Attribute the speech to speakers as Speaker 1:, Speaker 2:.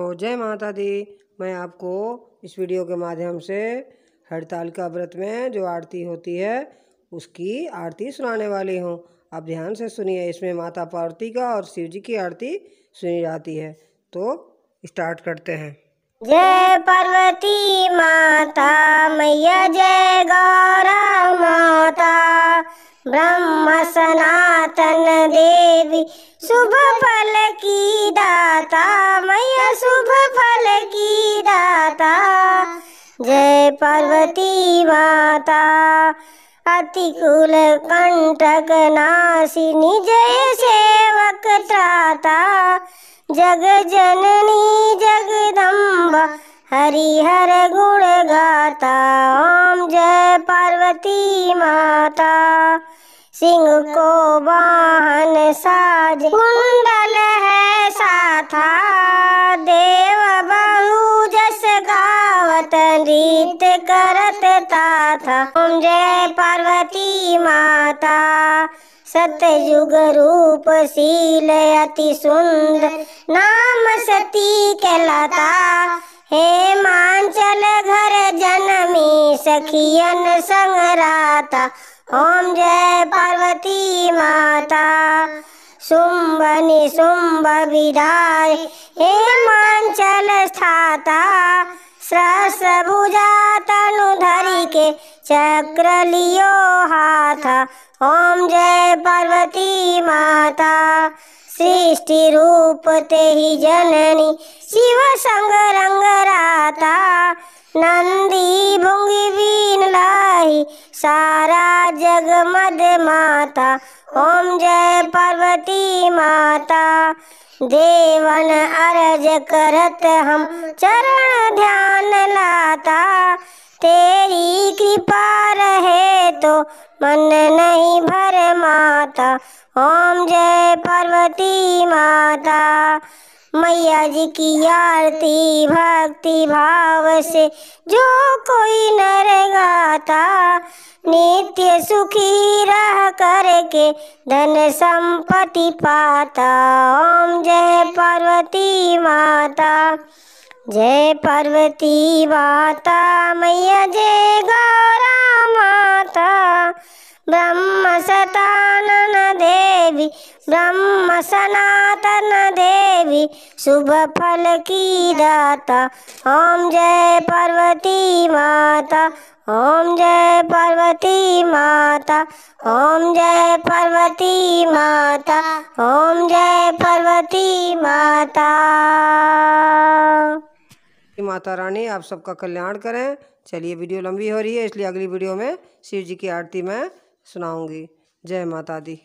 Speaker 1: तो जय माता दी मैं आपको इस वीडियो के माध्यम से हड़ताल का व्रत में जो आरती होती है उसकी आरती सुनाने वाली हूँ आप ध्यान से सुनिए इसमें माता पार्वती का और शिव जी की आरती सुनी जाती है तो स्टार्ट करते हैं जय
Speaker 2: पार्वती माता मैया जय सनातन देवी शुभ फल की दाता मैया शुभ फल की दाता जय पार्वती माता अतिकूल कंटक नाशिनी जय सेवक त्राता जग जननी जगदम्बा हरि हर गुण गाता ओम जय पार्वती माता सिंह को वाहन साज कुंडल है साथा देव बहु जस गावत रीत करत ताथा ओम जय पार्वती माता सतयुग रूप शील अति सुंदर नाम सती कहलाता हे मांचल घर जनमी सखियन संग राता ओम जय सरस्वती माता शुम्भ निशुम्भ विदाय हे मांचल स्थाता सहस्रभुजा तनु धरी के चक्र लियो हाथा ओम जय पार्वती माता सृष्टि रूप ते ही जननी शिव संग रंग राता नंदी भुंगी बीन लाही सारा जग मद माता ओम जय पार्वती माता देवन अर्ज करत हम चरण ध्यान लाता तेरी कृपा रहे तो मन नहीं भर माता ओम जय पार्वती माता मैया जी की आरती भक्ति भाव से जो कोई नर गाता नित्य सुखी रह करके धन संपत्ति पाता ओम जय पार्वती माता जय पार्वती माता मैया जय गौरा माता ब्रह्म सताना देवी ब्रह्म सनातन देवी शुभ फल की दाता ओम जय पार्वती माता ओम जय पार्वती माता ओम जय पार्वती
Speaker 1: माता ओम जय पार्वती माता माता रानी आप सबका कल्याण करें चलिए वीडियो लंबी हो रही है इसलिए अगली वीडियो में शिव जी की आरती मैं सुनाऊंगी जय माता दी